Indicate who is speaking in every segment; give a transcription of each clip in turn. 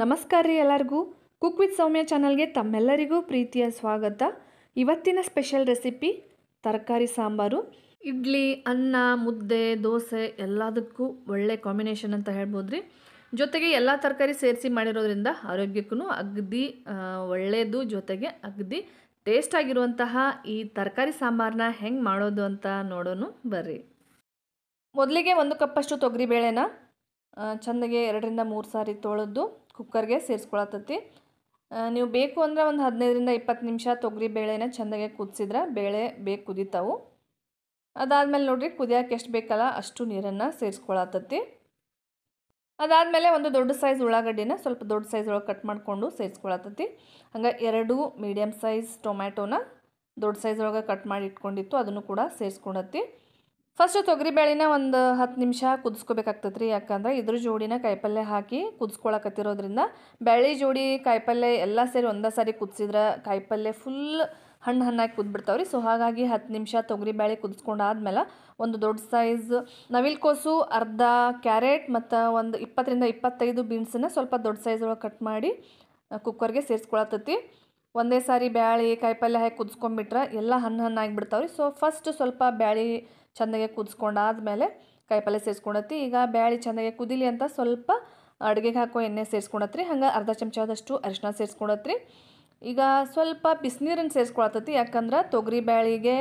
Speaker 1: ನಮಸ್ಕಾರ ರೀ ಎಲ್ಲರಿಗೂ ಕುಕ್ ವಿತ್ ಸೌಮ್ಯ ಚಾನಲ್ಗೆ ತಮ್ಮೆಲ್ಲರಿಗೂ ಪ್ರೀತಿಯ ಸ್ವಾಗತ ಇವತ್ತಿನ ಸ್ಪೆಷಲ್ ರೆಸಿಪಿ ತರಕಾರಿ ಸಾಂಬಾರು ಇಡ್ಲಿ ಅನ್ನ ಮುದ್ದೆ ದೋಸೆ ಎಲ್ಲದಕ್ಕೂ ಒಳ್ಳೆ ಕಾಂಬಿನೇಷನ್ ಅಂತ ಹೇಳ್ಬೋದು ರೀ ಜೊತೆಗೆ ಎಲ್ಲ ತರಕಾರಿ ಸೇರಿಸಿ ಮಾಡಿರೋದ್ರಿಂದ ಆರೋಗ್ಯಕ್ಕೂ ಅಗದಿ ಒಳ್ಳೆಯದು ಜೊತೆಗೆ ಅಗದಿ ಟೇಸ್ಟ್ ಆಗಿರುವಂತಹ ಈ ತರಕಾರಿ ಸಾಂಬಾರನ್ನ ಹೆಂಗೆ ಮಾಡೋದು ಅಂತ ನೋಡೋಣ ಬರ್ರಿ ಮೊದಲಿಗೆ ಒಂದು ಕಪ್ಪಷ್ಟು ತೊಗರಿಬೇಳೆನ ಚೆಂದಾಗೆ ಎರಡರಿಂದ ಮೂರು ಸಾರಿ ತೊಳೆದು ಕುಕ್ಕರ್ಗೆ ಸೇರಿಸ್ಕೊಳತ್ತತಿ ನೀವು ಬೇಕು ಅಂದ್ರೆ ಒಂದು ಹದಿನೈದರಿಂದ ಇಪ್ಪತ್ತು ನಿಮಿಷ ತೊಗರಿ ಬೇಳೆನ ಚೆಂದಾಗೆ ಕುದಿಸಿದ್ರೆ ಬೇಳೆ ಬೇಗ ಕುದೀತಾವು ಅದಾದಮೇಲೆ ನೋಡಿರಿ ಕುದಿಯೋಕೆ ಎಷ್ಟು ಬೇಕಲ್ಲ ಅಷ್ಟು ನೀರನ್ನು ಸೇರಿಸ್ಕೊಳತ್ತತಿ ಅದಾದಮೇಲೆ ಒಂದು ದೊಡ್ಡ ಸೈಜ್ ಉಳ್ಳಾಗಡ್ಡಿನ ಸ್ವಲ್ಪ ದೊಡ್ಡ ಸೈಜ್ ಒಳಗೆ ಕಟ್ ಮಾಡಿಕೊಂಡು ಸೇರಿಸ್ಕೊಳತತಿ ಹಂಗೆ ಎರಡು ಮೀಡಿಯಮ್ ಸೈಜ್ ಟೊಮ್ಯಾಟೋನ ದೊಡ್ಡ ಸೈಜ್ ಒಳಗೆ ಕಟ್ ಮಾಡಿ ಇಟ್ಕೊಂಡಿತ್ತು ಅದನ್ನು ಕೂಡ ಸೇರಿಸ್ಕೊಳತ್ತಿ ಫಸ್ಟ್ ತೊಗರಿಬೇಳೆನ ಒಂದು ಹತ್ತು ನಿಮಿಷ ಕುದಿಸ್ಕೋಬೇಕಾಗ್ತದೆ ರೀ ಯಾಕಂದ್ರೆ ಇದ್ರ ಜೋಡಿನ ಕಾಯಿಪಲ್ಯ ಹಾಕಿ ಕುದಿಸ್ಕೊಳಕತ್ತಿರೋದ್ರಿಂದ ಬೇಳೆ ಜೋಡಿ ಕಾಯಿಪಲ್ಯ ಎಲ್ಲ ಸೇರಿ ಒಂದೇ ಸಾರಿ ಕುದಿಸಿದ್ರೆ ಕಾಯಿಪಲ್ಯ ಫುಲ್ ಹಣ್ಣು ಹಣ್ಣಾಗಿ ಕುದ್ಬಿಡ್ತಾವೆ ರೀ ಸೊ ಹಾಗಾಗಿ ಹತ್ತು ನಿಮಿಷ ತೊಗರಿ ಬೇಳೆ ಕುದಿಸ್ಕೊಂಡಾದ್ಮೇಲೆ ಒಂದು ದೊಡ್ಡ ಸೈಜ್ ನವಿಲ್ಕೋಸು ಅರ್ಧ ಕ್ಯಾರೆಟ್ ಮತ್ತು ಒಂದು ಇಪ್ಪತ್ತರಿಂದ ಇಪ್ಪತ್ತೈದು ಬೀನ್ಸನ್ನು ಸ್ವಲ್ಪ ದೊಡ್ಡ ಸೈಜ್ ಒಳಗೆ ಕಟ್ ಮಾಡಿ ಕುಕ್ಕರ್ಗೆ ಸೇರಿಸ್ಕೊಳತ್ತೈತಿ ಒಂದೇ ಸಾರಿ ಬ್ಯಾಳಿ ಕಾಯಿಪಲ್ಯ ಹಾಕಿ ಕುದಿಸ್ಕೊಂಡ್ಬಿಟ್ರೆ ಎಲ್ಲ ಹಣ್ಣು ಹಣ್ಣು ಆಗಿಬಿಡ್ತಾವ್ರಿ ಸೊ ಫಸ್ಟ್ ಸ್ವಲ್ಪ ಬ್ಯಾಳಿ ಚೆಂದಾಗೆ ಕುದಿಸ್ಕೊಂಡಾದ್ಮೇಲೆ ಕಾಯಿಪಲ್ಯ ಸೇರಿಸ್ಕೊಳತ್ತಿ ಈಗ ಬ್ಯಾಳಿ ಚೆಂದಾಗೆ ಕುದಿಲಿ ಅಂತ ಸ್ವಲ್ಪ ಅಡುಗೆಗೆ ಹಾಕೋ ಎಣ್ಣೆ ಸೇರಿಸ್ಕೊಳತ್ರಿ ಹಂಗೆ ಅರ್ಧ ಚಮಚದಷ್ಟು ಅರಿಶಿನ ಸೇರಿಸ್ಕೊಳತ್ರಿ ಈಗ ಸ್ವಲ್ಪ ಬಿಸಿನೀರನ್ನು ಸೇರಿಸ್ಕೊಳತ್ತತಿ ಯಾಕಂದ್ರೆ ತೊಗರಿ ಬ್ಯಾಳಿಗೆ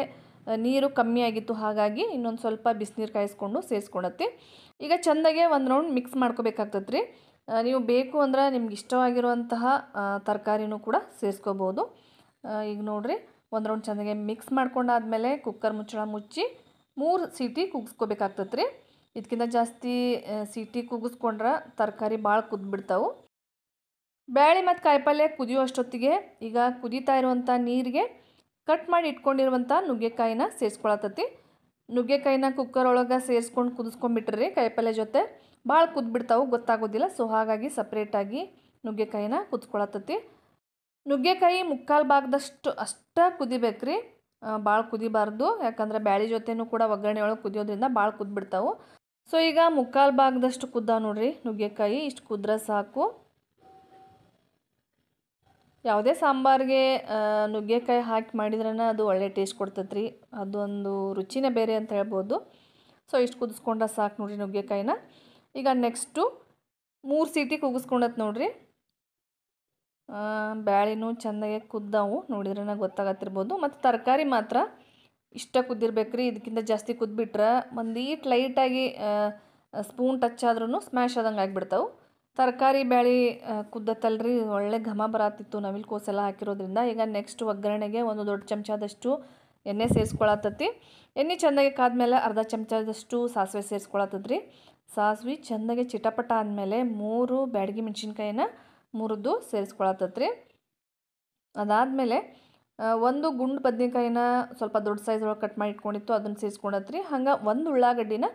Speaker 1: ನೀರು ಕಮ್ಮಿ ಆಗಿತ್ತು ಹಾಗಾಗಿ ಇನ್ನೊಂದು ಸ್ವಲ್ಪ ಬಿಸಿನೀರು ಕಾಯಿಸ್ಕೊಂಡು ಸೇರಿಸ್ಕೊಳತ್ತಿ ಈಗ ಚೆಂದಾಗೆ ಒಂದು ರೌಂಡ್ ಮಿಕ್ಸ್ ಮಾಡ್ಕೋಬೇಕಾಗ್ತತ್ರಿ ನೀವು ಬೇಕು ಅಂದರೆ ನಿಮ್ಗೆ ಇಷ್ಟವಾಗಿರುವಂತಹ ತರಕಾರಿನೂ ಕೂಡ ಸೇರಿಸ್ಕೋಬೋದು ಈಗ ನೋಡಿರಿ ಒಂದು ರೌಂಡ್ ಚೆನ್ನಾಗಿ ಮಿಕ್ಸ್ ಮಾಡ್ಕೊಂಡಾದಮೇಲೆ ಕುಕ್ಕರ್ ಮುಚ್ಚಳ ಮುಚ್ಚಿ ಮೂರು ಸೀಟಿ ಕುಗ್ಸ್ಕೋಬೇಕಾಗ್ತದೆ ರೀ ಇದಕ್ಕಿಂತ ಜಾಸ್ತಿ ಸೀಟಿ ಕುಗ್ಸ್ಕೊಂಡ್ರೆ ತರಕಾರಿ ಭಾಳ ಕುದ್ದುಬಿಡ್ತಾವೆ ಬೇಳೆ ಮತ್ತು ಕಾಯಿಪಲ್ಯ ಕುದಿಯೋ ಅಷ್ಟೊತ್ತಿಗೆ ಈಗ ಕುದೀತಾ ಇರುವಂಥ ನೀರಿಗೆ ಕಟ್ ಮಾಡಿ ಇಟ್ಕೊಂಡಿರುವಂಥ ನುಗ್ಗೆಕಾಯಿನ ಸೇರಿಸ್ಕೊಳತತಿ ನುಗ್ಗೆಕಾಯಿನ ಕುಕ್ಕರ್ ಒಳಗೆ ಸೇರಿಸ್ಕೊಂಡು ಕುದಿಸ್ಕೊಂಡ್ಬಿಟ್ರಿ ಕಾಯಿಪಲ್ಯ ಜೊತೆ ಭಾಳ ಕುದ್ಬಿಡ್ತಾವೆ ಗೊತ್ತಾಗೋದಿಲ್ಲ ಸೊ ಹಾಗಾಗಿ ಸಪ್ರೇಟಾಗಿ ನುಗ್ಗೆಕಾಯಿನ ಕುದ್ಕೊಳತ್ತತಿ ನುಗ್ಗೆಕಾಯಿ ಮುಕ್ಕಾಲು ಭಾಗದಷ್ಟು ಅಷ್ಟೇ ಕುದಿಬೇಕ್ರಿ ಭಾಳ ಕುದಿಬಾರ್ದು ಯಾಕಂದ್ರೆ ಬ್ಯಾಳಿ ಜೊತೆನೂ ಕೂಡ ಒಗ್ಗರಣೆ ಒಳಗೆ ಕುದಿಯೋದ್ರಿಂದ ಭಾಳ ಕುದ್ಬಿಡ್ತಾವೆ ಸೊ ಈಗ ಮುಕ್ಕಾಲು ಭಾಗದಷ್ಟು ಕುದ್ದ ನೋಡ್ರಿ ನುಗ್ಗೆಕಾಯಿ ಇಷ್ಟು ಕುದ್ರೆ ಸಾಕು ಯಾವುದೇ ಸಾಂಬಾರಿಗೆ ನುಗ್ಗೆಕಾಯಿ ಹಾಕಿ ಮಾಡಿದ್ರೇ ಅದು ಒಳ್ಳೆ ಟೇಸ್ಟ್ ಕೊಡ್ತೈತ್ರಿ ಅದೊಂದು ರುಚಿನೇ ಬೇರೆ ಅಂತ ಹೇಳ್ಬೋದು ಸೊ ಇಷ್ಟು ಕುದಿಸ್ಕೊಂಡ್ರೆ ಸಾಕು ನೋಡಿರಿ ನುಗ್ಗೆಕಾಯಿನ ಈಗ ನೆಕ್ಸ್ಟು ಮೂರು ಸೀಟಿ ಕುಗಿಸ್ಕೊಂಡತ್ ನೋಡಿರಿ ಬ್ಯಾಳಿನೂ ಚೆಂದಾಗೆ ಕುದ್ದಾವು ನೋಡಿದ್ರೆ ಗೊತ್ತಾಗತ್ತಿರ್ಬೋದು ಮತ್ತು ತರಕಾರಿ ಮಾತ್ರ ಇಷ್ಟ ಕುದ್ದಿರ್ಬೇಕು ರೀ ಇದಕ್ಕಿಂತ ಜಾಸ್ತಿ ಕುದ್ಬಿಟ್ರೆ ಒಂದೀಟ್ ಲೈಟಾಗಿ ಸ್ಪೂನ್ ಟಚ್ ಆದ್ರೂ ಸ್ಮ್ಯಾಶ್ ಆದಂಗೆ ಆಗಿಬಿಡ್ತಾವೆ ತರಕಾರಿ ಬ್ಯಾಳಿ ಕುದ್ದತ್ತಲ್ರಿ ಒಳ್ಳೆ ಘಮ ಬರತ್ತಿತ್ತು ನವಿಲು ಕೋಸೆಲ್ಲ ಹಾಕಿರೋದ್ರಿಂದ ಈಗ ನೆಕ್ಸ್ಟ್ ಒಗ್ಗರಣೆಗೆ ಒಂದು ದೊಡ್ಡ ಚಮಚದಷ್ಟು ಎಣ್ಣೆ ಸೇರಿಸ್ಕೊಳತ್ತತಿ ಎಣ್ಣೆ ಚೆಂದಾಗಿ ಕಾದ್ಮೇಲೆ ಅರ್ಧ ಚಮಚದಷ್ಟು ಸಾಸಿವೆ ಸೇರಿಸ್ಕೊಳತ್ತದ್ರಿ ಸಾಸಿವೆ ಚೆಂದಾಗಿ ಚಿಟಪಟ ಆದಮೇಲೆ ಮೂರು ಬ್ಯಾಡಗಿ ಮೆಣಸಿನ್ಕಾಯಿನ ಮುರಿದು ಸೇರಿಸ್ಕೊಳತ್ತತ್ರಿ ಅದಾದಮೇಲೆ ಒಂದು ಗುಂಡು ಬದ್ನೆಕಾಯಿನ ಸ್ವಲ್ಪ ದೊಡ್ಡ ಸೈಜ್ ಒಳಗೆ ಕಟ್ ಮಾಡಿ ಇಟ್ಕೊಂಡಿತ್ತು ಅದನ್ನು ಸೇರಿಸ್ಕೊಳತ್ರಿ ಹಂಗೆ ಒಂದು ಉಳ್ಳಾಗಡ್ಡಿನ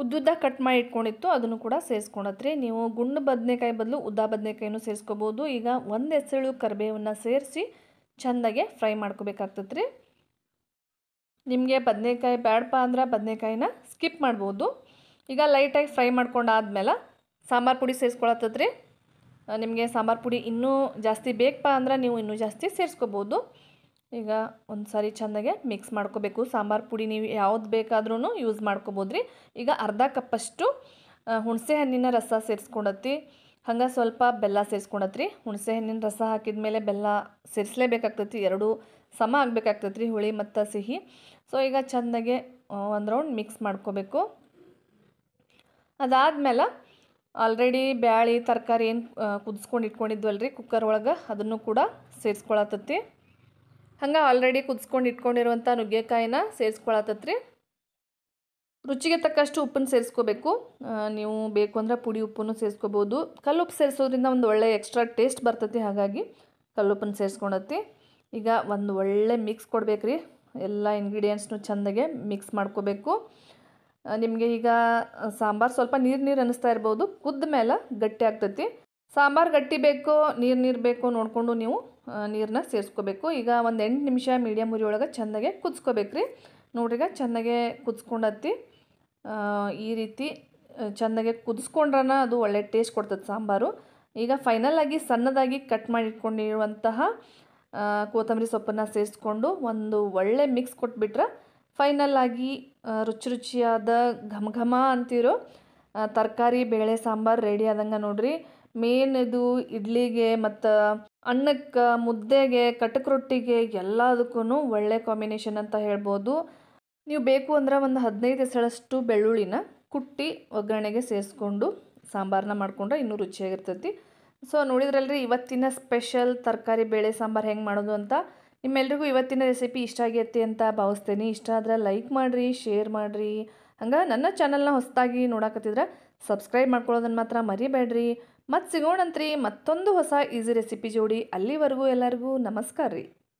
Speaker 1: ಉದ್ದುದ್ದ ಕಟ್ ಮಾಡಿ ಇಟ್ಕೊಂಡಿತ್ತು ಅದನ್ನು ಕೂಡ ಸೇರಿಸ್ಕೊಳತ್ರಿ ನೀವು ಗುಂಡು ಬದನೆಕಾಯಿ ಬದಲು ಉದ್ದ ಬದನೆಕಾಯಿನೂ ಸೇರಿಸ್ಕೋಬೋದು ಈಗ ಒಂದು ಎಸಳು ಕರಿಬೇವನ್ನು ಸೇರಿಸಿ ಚೆಂದಾಗೆ ಫ್ರೈ ಮಾಡ್ಕೋಬೇಕಾಗ್ತತ್ರಿ ನಿಮಗೆ ಬದನೆಕಾಯಿ ಬೇಡಪ್ಪ ಅಂದ್ರೆ ಬದನೆಕಾಯಿನ ಸ್ಕಿಪ್ ಮಾಡ್ಬೋದು ಈಗ ಲೈಟಾಗಿ ಫ್ರೈ ಮಾಡ್ಕೊಂಡಾದ್ಮೇಲೆ ಸಾಂಬಾರು ಪುಡಿ ಸೇರಿಸ್ಕೊಳತ್ತದ್ರಿ ನಿಮಗೆ ಸಾಂಬಾರು ಪುಡಿ ಇನ್ನೂ ಜಾಸ್ತಿ ಬೇಕಪ್ಪ ಅಂದ್ರೆ ನೀವು ಇನ್ನೂ ಜಾಸ್ತಿ ಸೇರಿಸ್ಕೋಬೋದು ಈಗ ಒಂದು ಸಾರಿ ಚೆಂದಾಗೆ ಮಿಕ್ಸ್ ಮಾಡ್ಕೋಬೇಕು ಸಾಂಬಾರು ಪುಡಿ ನೀವು ಯಾವ್ದು ಬೇಕಾದ್ರೂ ಯೂಸ್ ಮಾಡ್ಕೋಬೋದ್ರಿ ರೀ ಈಗ ಅರ್ಧ ಕಪ್ಪಷ್ಟು ಹುಣಸೆ ಹಣ್ಣಿನ ರಸ ಸೇರಿಸ್ಕೊಂಡತ್ತಿ ಹಂಗೆ ಸ್ವಲ್ಪ ಬೆಲ್ಲ ಸೇರಿಸ್ಕೊಂಡತ್ರಿ ಹುಣಸೆ ಹಣ್ಣಿನ ರಸ ಹಾಕಿದ ಮೇಲೆ ಬೆಲ್ಲ ಸೇರಿಸಲೇಬೇಕಾಗ್ತೈತಿ ಎರಡು ಸಮ ಆಗಬೇಕಾಗ್ತತ್ರಿ ಹುಳಿ ಮತ್ತು ಸಿಹಿ ಸೊ ಈಗ ಚೆಂದಾಗೆ ಒಂದು ರೌಂಡ್ ಮಿಕ್ಸ್ ಮಾಡ್ಕೋಬೇಕು ಅದಾದಮೇಲೆ ಆಲ್ರೆಡಿ ಬ್ಯಾಳಿ ತರಕಾರಿ ಏನು ಕುದಿಸ್ಕೊಂಡು ಇಟ್ಕೊಂಡಿದ್ವಲ್ರಿ ಕುಕ್ಕರ್ ಒಳಗೆ ಅದನ್ನು ಕೂಡ ಸೇರಿಸ್ಕೊಳತ್ತತಿ ಹಂಗೆ ಆಲ್ರೆಡಿ ಕುದಿಸ್ಕೊಂಡು ಇಟ್ಕೊಂಡಿರುವಂಥ ನುಗ್ಗೆಕಾಯಿನ ಸೇರಿಸ್ಕೊಳತ್ತತ್ರಿ ರುಚಿಗೆ ತಕ್ಕಷ್ಟು ಉಪ್ಪನ್ನು ಸೇರಿಸ್ಕೋಬೇಕು ನೀವು ಬೇಕು ಅಂದರೆ ಪುಡಿ ಉಪ್ಪನ್ನು ಸೇರಿಸ್ಕೋಬೋದು ಕಲ್ಲುಪ್ಪು ಸೇರಿಸೋದ್ರಿಂದ ಒಂದು ಒಳ್ಳೆ ಎಕ್ಸ್ಟ್ರಾ ಟೇಸ್ಟ್ ಬರ್ತತಿ ಹಾಗಾಗಿ ಕಲ್ಲುಪ್ಪನ್ನು ಸೇರಿಸ್ಕೊಂಡತಿ ಈಗ ಒಂದು ಒಳ್ಳೆ ಮಿಕ್ಸ್ ರೀ ಎಲ್ಲ ಇಂಗ್ರೀಡಿಯೆಂಟ್ಸ್ನು ಚೆಂದಾಗೆ ಮಿಕ್ಸ್ ಮಾಡ್ಕೋಬೇಕು ನಿಮಗೆ ಈಗ ಸಾಂಬಾರು ಸ್ವಲ್ಪ ನೀರು ನೀರು ಅನ್ನಿಸ್ತಾ ಇರ್ಬೋದು ಕುದ್ದ ಮೇಲೆ ಗಟ್ಟಿ ಆಗ್ತತಿ ಸಾಂಬಾರು ಗಟ್ಟಿ ಬೇಕೋ ನೀರು ನೀರು ಬೇಕೋ ನೋಡಿಕೊಂಡು ನೀವು ನೀರನ್ನ ಸೇರಿಸ್ಕೋಬೇಕು ಈಗ ಒಂದು ಎಂಟು ನಿಮಿಷ ಮೀಡಿಯಮ್ ಉರಿ ಒಳಗೆ ಚೆಂದಾಗೆ ಕುದಿಸ್ಕೋಬೇಕು ರೀ ನೋಡ್ರಿಗ ಚೆನ್ನಾಗೆ ಕುದಿಸ್ಕೊಂಡತ್ತಿ ಈ ರೀತಿ ಚೆಂದಾಗೆ ಕುದಿಸ್ಕೊಂಡ್ರನ ಅದು ಒಳ್ಳೆ ಟೇಸ್ಟ್ ಕೊಡ್ತದೆ ಸಾಂಬಾರು ಈಗ ಫೈನಲ್ ಆಗಿ ಸಣ್ಣದಾಗಿ ಕಟ್ ಮಾಡಿಟ್ಕೊಂಡಿರುವಂತಹ ಕೊತ್ತಂಬರಿ ಸೊಪ್ಪನ್ನು ಸೇರಿಸ್ಕೊಂಡು ಒಂದು ಒಳ್ಳೆ ಮಿಕ್ಸ್ ಕೊಟ್ಬಿಟ್ರೆ ಫೈನಲ್ ಆಗಿ ರುಚಿ ರುಚಿಯಾದ ಘಮ ಘಮ ಅಂತಿರೋ ತರಕಾರಿ ಬೇಳೆ ಸಾಂಬಾರು ರೆಡಿ ಆದಂಗೆ ನೋಡ್ರಿ ಮೇನ್ ಇದು ಇಡ್ಲಿಗೆ ಮತ್ತು ಅನ್ನಕ್ಕೆ ಮುದ್ದೆಗೆ ಕಟಕ್ ರೊಟ್ಟಿಗೆ ಎಲ್ಲದಕ್ಕೂ ಒಳ್ಳೆ ಕಾಂಬಿನೇಷನ್ ಅಂತ ಹೇಳ್ಬೋದು ನೀವು ಬೇಕು ಅಂದ್ರೆ ಒಂದು ಹದಿನೈದು ಎಸಳಷ್ಟು ಬೆಳ್ಳುಳ್ಳಿನ ಕುಟ್ಟಿ ಒಗ್ಗರಣೆಗೆ ಸೇರಿಸ್ಕೊಂಡು ಸಾಂಬಾರನ್ನ ಮಾಡಿಕೊಂಡ್ರೆ ಇನ್ನೂ ರುಚಿಯಾಗಿರ್ತೈತಿ ಸೊ ನೋಡಿದ್ರಲ್ರಿ ಇವತ್ತಿನ ಸ್ಪೆಷಲ್ ತರಕಾರಿ ಬೇಳೆ ಸಾಂಬಾರು ಹೆಂಗೆ ಮಾಡೋದು ಅಂತ ನಿಮ್ಮೆಲ್ರಿಗೂ ಇವತ್ತಿನ ರೆಸಿಪಿ ಇಷ್ಟ ಆಗೈತಿ ಅಂತ ಭಾವಿಸ್ತೇನೆ ಇಷ್ಟ ಆದರೆ ಲೈಕ್ ಮಾಡಿರಿ ಶೇರ್ ಮಾಡಿರಿ ಹಂಗೆ ನನ್ನ ಚಾನಲ್ನ ಹೊಸದಾಗಿ ನೋಡಕತ್ತಿದ್ರೆ ಸಬ್ಸ್ಕ್ರೈಬ್ ಮಾಡ್ಕೊಳ್ಳೋದನ್ನು ಮಾತ್ರ ಮರಿಬೇಡ್ರಿ ಮತ್ತು ಸಿಗೋಣಂತ್ರಿ ಮತ್ತೊಂದು ಹೊಸ ಈಸಿ ರೆಸಿಪಿ ಜೋಡಿ ಅಲ್ಲಿವರೆಗೂ ಎಲ್ಲರಿಗೂ ನಮಸ್ಕಾರ ರೀ